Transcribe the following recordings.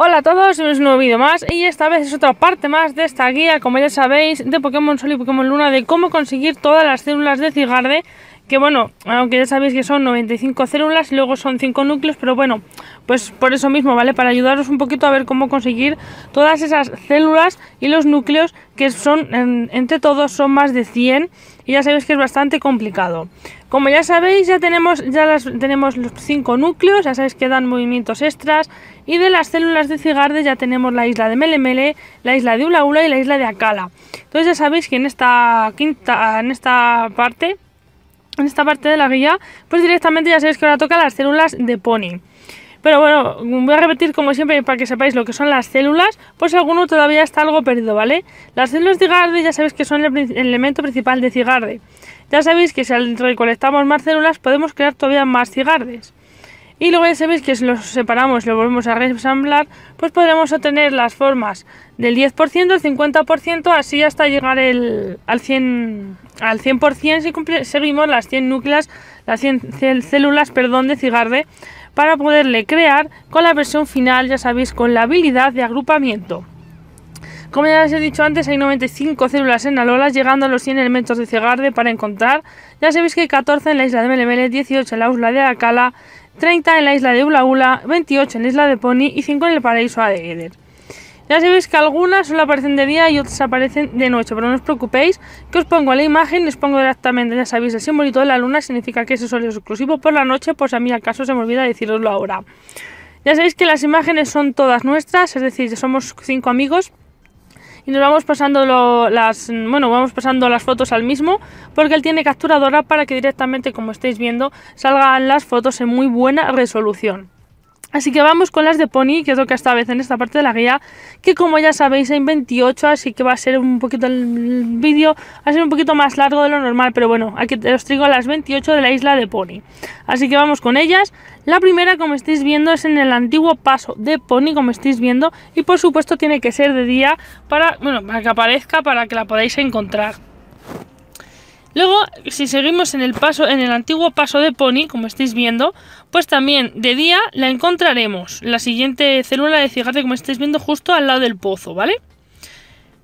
Hola a todos, es un nuevo vídeo más y esta vez es otra parte más de esta guía, como ya sabéis, de Pokémon Sol y Pokémon Luna de cómo conseguir todas las células de Cigarde que bueno, aunque ya sabéis que son 95 células, luego son 5 núcleos, pero bueno, pues por eso mismo, ¿vale? Para ayudaros un poquito a ver cómo conseguir todas esas células y los núcleos que son, entre todos, son más de 100 y ya sabéis que es bastante complicado. Como ya sabéis, ya tenemos, ya tenemos los 5 núcleos, ya sabéis que dan movimientos extras y de las células de cigarde ya tenemos la isla de Melemele, la isla de Ulaula y la isla de Acala. Entonces ya sabéis que en esta quinta, en esta parte en esta parte de la guía, pues directamente ya sabéis que ahora toca las células de Pony. Pero bueno, voy a repetir como siempre para que sepáis lo que son las células, pues alguno todavía está algo perdido, ¿vale? Las células de Cigarde ya sabéis que son el, el elemento principal de Cigarde. Ya sabéis que si recolectamos más células podemos crear todavía más cigardes y luego ya sabéis que si los separamos y lo volvemos a resamblar, pues podremos obtener las formas del 10%, el 50%, así hasta llegar el, al 100%, al 100% si seguimos las 100 núcleas, las 100 células, perdón, de cigarde, para poderle crear con la versión final, ya sabéis, con la habilidad de agrupamiento. Como ya os he dicho antes, hay 95 células en Alola, llegando a los 100 elementos de Cigarde para encontrar. Ya sabéis que hay 14 en la isla de Melemele, 18 en la isla de Acala, 30 en la isla de Ula Ula, 28 en la isla de Pony y 5 en el paraíso Adegeder. Ya sabéis que algunas solo aparecen de día y otras aparecen de noche, pero no os preocupéis, que os pongo la imagen, les pongo directamente, ya sabéis, el simbolito de la luna significa que ese sol es exclusivo por la noche, pues a mí acaso se me olvida deciroslo ahora. Ya sabéis que las imágenes son todas nuestras, es decir, somos cinco amigos y nos vamos pasando las bueno vamos pasando las fotos al mismo porque él tiene capturadora para que directamente como estáis viendo salgan las fotos en muy buena resolución Así que vamos con las de Pony, que que esta vez en esta parte de la guía, que como ya sabéis hay 28, así que va a ser un poquito el vídeo, va a ser un poquito más largo de lo normal, pero bueno, aquí os traigo las 28 de la isla de Pony. Así que vamos con ellas. La primera, como estáis viendo, es en el antiguo paso de Pony, como estáis viendo, y por supuesto tiene que ser de día para, bueno, para que aparezca, para que la podáis encontrar. Luego, si seguimos en el paso, en el antiguo paso de Pony, como estáis viendo, pues también de día la encontraremos, la siguiente célula de cigarro, como estáis viendo, justo al lado del pozo, ¿vale?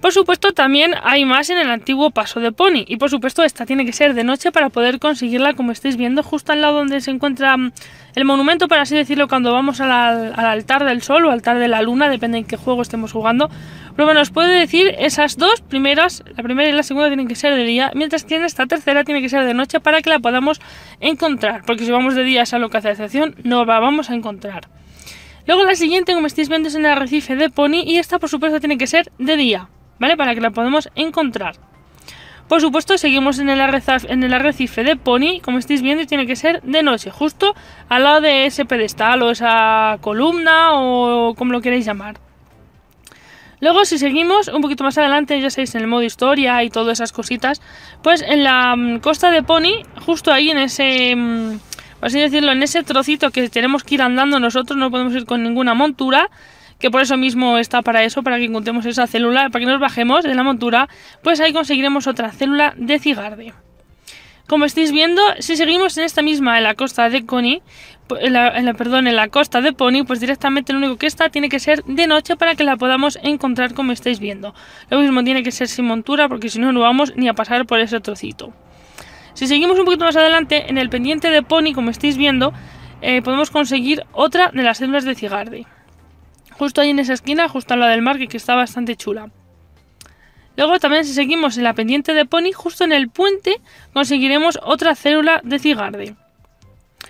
Por supuesto, también hay más en el antiguo paso de Pony. Y por supuesto, esta tiene que ser de noche para poder conseguirla, como estáis viendo, justo al lado donde se encuentra mm, el monumento, para así decirlo, cuando vamos al, al altar del sol o altar de la luna, depende en qué juego estemos jugando. Pero bueno, os puedo decir, esas dos primeras, la primera y la segunda tienen que ser de día, mientras que esta tercera tiene que ser de noche para que la podamos encontrar, porque si vamos de día a esa localización no la vamos a encontrar. Luego la siguiente, como estáis viendo, es en el arrecife de Pony y esta por supuesto tiene que ser de día, ¿vale? Para que la podamos encontrar. Por supuesto, seguimos en el, en el arrecife de Pony, como estáis viendo, y tiene que ser de noche, justo al lado de ese pedestal o esa columna o como lo queréis llamar. Luego, si seguimos un poquito más adelante, ya sabéis, en el modo historia y todas esas cositas, pues en la mm, costa de Pony, justo ahí en ese, mm, así decirlo, en ese trocito que tenemos que ir andando nosotros, no podemos ir con ninguna montura, que por eso mismo está para eso, para que encontremos esa célula, para que nos bajemos de la montura, pues ahí conseguiremos otra célula de cigarde. Como estáis viendo, si seguimos en esta misma, en la costa de la, perdón, en la costa de Pony, pues directamente lo único que está tiene que ser de noche para que la podamos encontrar como estáis viendo. Lo mismo tiene que ser sin montura porque si no, no vamos ni a pasar por ese trocito. Si seguimos un poquito más adelante, en el pendiente de Pony, como estáis viendo, eh, podemos conseguir otra de las hembras de Cigardi. Justo ahí en esa esquina, justo al la del mar, que está bastante chula. Luego también si seguimos en la pendiente de Pony, justo en el puente, conseguiremos otra célula de cigarde.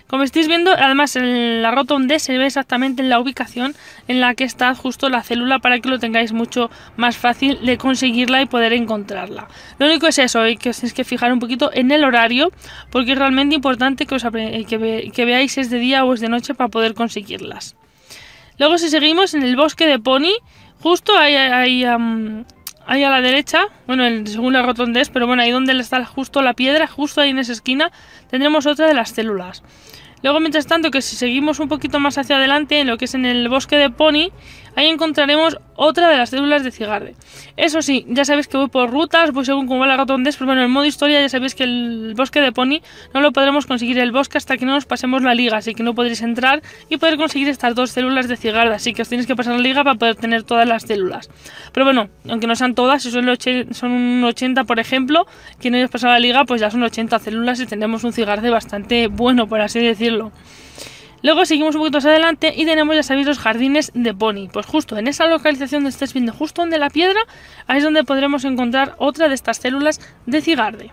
Como estáis viendo, además en la rotonde se ve exactamente en la ubicación en la que está justo la célula para que lo tengáis mucho más fácil de conseguirla y poder encontrarla. Lo único es eso, hay eh, que os tenéis que fijar un poquito en el horario, porque es realmente importante que, os eh, veáis si es de día o es de noche para poder conseguirlas. Luego si seguimos en el bosque de Pony, justo hay, hay, ahí a la derecha, bueno, según la rotondez, pero bueno, ahí donde está justo la piedra, justo ahí en esa esquina, tendremos otra de las células. Luego, mientras tanto, que si seguimos un poquito más hacia adelante, en lo que es en el bosque de Pony, Ahí encontraremos otra de las células de Cigarde. Eso sí, ya sabéis que voy por rutas, voy según como va la es. pero bueno, en modo historia ya sabéis que el bosque de Pony no lo podremos conseguir el bosque hasta que no nos pasemos la liga, así que no podréis entrar y poder conseguir estas dos células de Cigarde, así que os tenéis que pasar la liga para poder tener todas las células. Pero bueno, aunque no sean todas, si son, un 80 por ejemplo, que no hayas pasado la liga, pues ya son 80 células y tendremos un Cigarde bastante bueno, por así decirlo. Luego seguimos un poquito más adelante y tenemos, ya sabéis, los jardines de Pony. Pues justo en esa localización donde estáis viendo, justo donde la piedra, ahí es donde podremos encontrar otra de estas células de cigarde.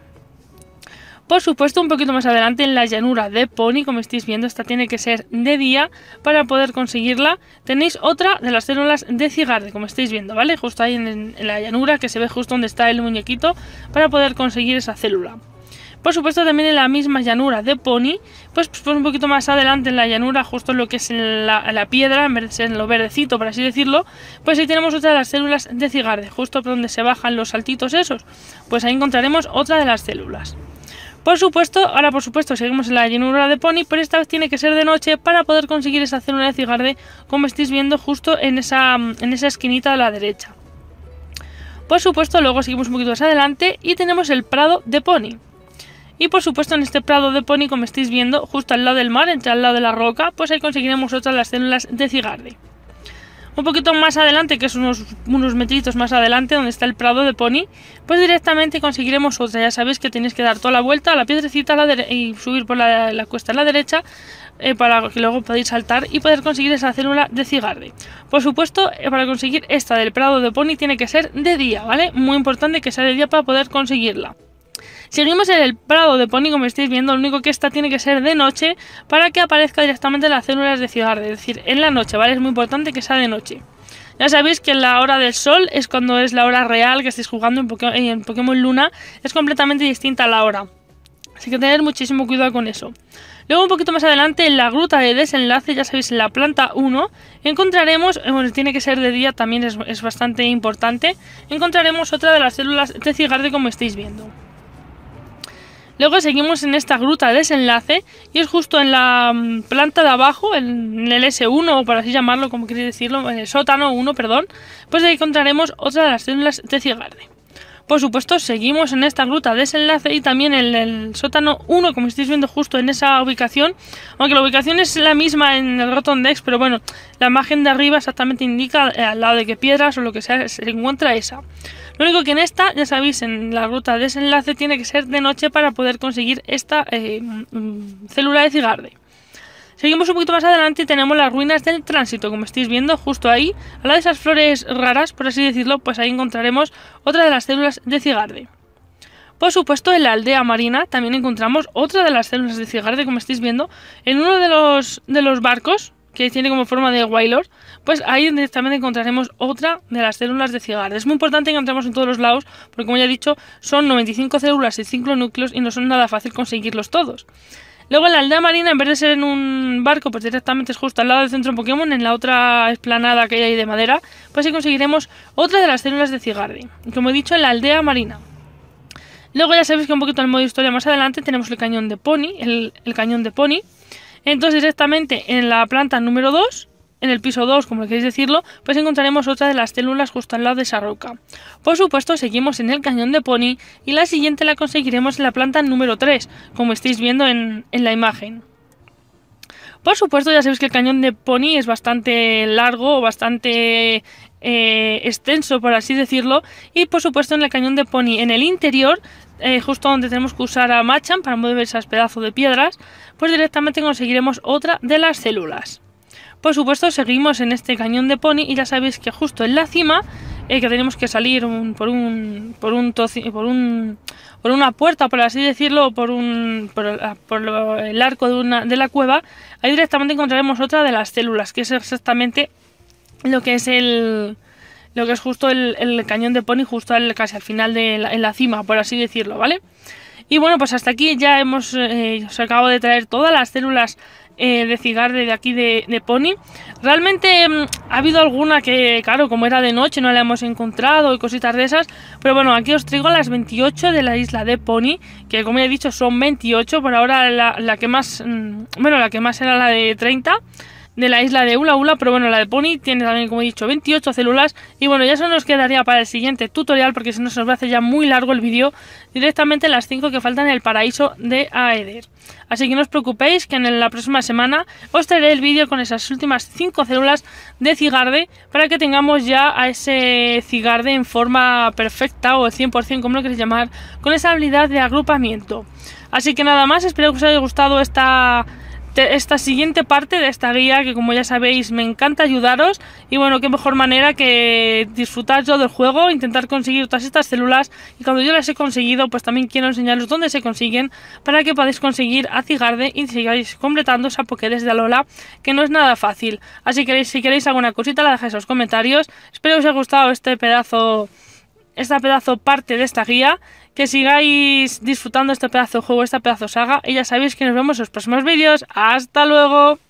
Por supuesto, un poquito más adelante en la llanura de Pony, como estáis viendo, esta tiene que ser de día para poder conseguirla. Tenéis otra de las células de cigarde, como estáis viendo, ¿vale? Justo ahí en la llanura que se ve justo donde está el muñequito para poder conseguir esa célula. Por supuesto, también en la misma llanura de Pony, pues, pues, pues, un poquito más adelante en la llanura, justo en lo que es la, piedra, en lo verdecito, por así decirlo, pues ahí tenemos otra de las células de cigarde, justo por donde se bajan los saltitos esos, pues ahí encontraremos otra de las células. Por supuesto, ahora por supuesto seguimos en la llanura de Pony, pero esta vez tiene que ser de noche para poder conseguir esa célula de cigarde, como estáis viendo justo en esa, en esa esquinita a la derecha. Por supuesto, luego seguimos un poquito más adelante y tenemos el prado de Pony. Y por supuesto en este prado de pony, como estáis viendo, justo al lado del mar, entre al lado de la roca, pues ahí conseguiremos otras las células de cigarde. Un poquito más adelante, que es unos, unos metritos más adelante, donde está el prado de pony, pues directamente conseguiremos otra. Ya sabéis que tenéis que dar toda la vuelta a la piedrecita y subir por la, cuesta a la derecha, eh, para que luego podáis saltar y poder conseguir esa célula de cigarde. Por supuesto, eh, para conseguir esta del prado de pony tiene que ser de día, ¿vale? Muy importante que sea de día para poder conseguirla. Seguimos en el prado de Pony como estáis viendo, lo único que esta tiene que ser de noche para que aparezca directamente las células de ciudad, es decir, en la noche, ¿vale? Es muy importante que sea de noche. Ya sabéis que la hora del sol es cuando es la hora real que estáis jugando en, Pokémon, Luna, es completamente distinta a la hora. Así que tener muchísimo cuidado con eso. Luego un poquito más adelante en la gruta de desenlace, ya sabéis, en la planta 1, encontraremos, eh, bueno, tiene que ser de día, también es, es bastante importante, encontraremos otra de las células de cigarde como estáis viendo. Luego seguimos en esta gruta de desenlace y es justo en la mm, planta de abajo, en el S1 o por así llamarlo, como queréis decirlo, en el sótano 1, perdón, pues ahí encontraremos otra de las células de cigarde. Por supuesto, seguimos en esta gruta de desenlace y también en el sótano 1, como estáis viendo justo en esa ubicación, aunque la ubicación es la misma en el Rotondex, pero bueno, la imagen de arriba exactamente indica eh, al lado de qué piedras o lo que sea se encuentra esa. Lo único que en esta, ya sabéis, en la ruta de desenlace tiene que ser de noche para poder conseguir esta eh, mm, mm, célula de cigarde. Seguimos un poquito más adelante y tenemos las ruinas del tránsito, como estáis viendo justo ahí, a la de esas flores raras, por así decirlo, pues ahí encontraremos otra de las células de cigarde. Por supuesto, en la aldea marina también encontramos otra de las células de cigarde, como estáis viendo, en uno de los, de los barcos, que tiene como forma de Wailord, pues ahí directamente encontraremos otra de las células de cigarre. Es muy importante que entremos en todos los lados, porque como ya he dicho, son 95 células y 5 núcleos y no son nada fácil conseguirlos todos. Luego en la aldea marina, en vez de ser en un barco, pues directamente es justo al lado del centro Pokémon, en la otra esplanada que hay ahí de madera, pues ahí conseguiremos otra de las células de Y Como he dicho, en la aldea marina. Luego ya sabéis que un poquito el modo historia más adelante tenemos el cañón de Pony, el cañón de Pony, entonces, directamente en la planta número 2, en el piso 2, como queréis decirlo, pues encontraremos otra de las células justo al lado de esa roca. Por supuesto, seguimos en el cañón de Pony y la siguiente la conseguiremos en la planta número 3, como estáis viendo en, en la imagen. Por supuesto, ya sabéis que el cañón de Pony es bastante largo, bastante eh, extenso, por así decirlo. Y por supuesto, en el cañón de Pony, en el interior, eh, justo donde tenemos que usar a Machan para mover esas pedazos de piedras, pues directamente conseguiremos otra de las células. Por supuesto, seguimos en este cañón de Pony y ya sabéis que justo en la cima eh, que tenemos que salir por un por un, por un por una puerta, por así decirlo, por un por, ah, el arco de una de la cueva, ahí directamente encontraremos otra de las células, que es exactamente lo que es el lo que es justo el, cañón de Pony, justo casi al final de la, en la cima, por así decirlo, ¿vale? Y bueno, pues hasta aquí ya hemos, eh, os acabo de traer todas las células eh, de cigarro de aquí de, Pony. Realmente mm, ha habido alguna que, claro, como era de noche no la hemos encontrado y cositas de esas. Pero bueno, aquí os traigo las 28 de la isla de Pony, que como ya he dicho son 28, por ahora la, que más, mm, bueno, la que más era la de 30 de la isla de Ula Ula, pero bueno, la de Pony tiene también, como he dicho, 28 células. Y bueno, ya eso nos quedaría para el siguiente tutorial, porque si no se nos va a hacer ya muy largo el vídeo, directamente las 5 que faltan en el paraíso de aeder Así que no os preocupéis, que en la próxima semana os traeré el vídeo con esas últimas 5 células de Cigarde, para que tengamos ya a ese Cigarde en forma perfecta, o 100%, como lo queréis llamar, con esa habilidad de agrupamiento. Así que nada más, espero que os haya gustado esta esta siguiente parte de esta guía que como ya sabéis me encanta ayudaros y bueno, qué mejor manera que disfrutar yo del juego, intentar conseguir todas estas células y cuando yo las he conseguido pues también quiero enseñaros dónde se consiguen para que podáis conseguir a Cigarde y sigáis completando esa Pokédex de Alola que no es nada fácil. Así que si queréis alguna cosita la dejáis en los comentarios. Espero que os haya gustado este pedazo esta pedazo parte de esta guía que sigáis disfrutando este pedazo de juego, esta pedazo saga. Y ya sabéis que nos vemos en los próximos vídeos. ¡Hasta luego!